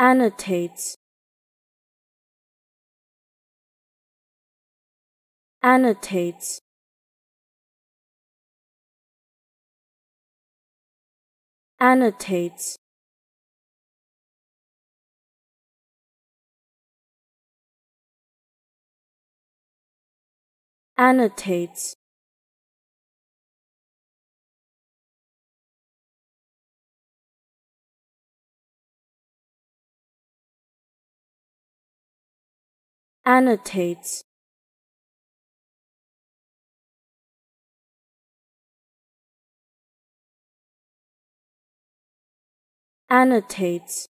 annotates annotates annotates annotates annotates annotates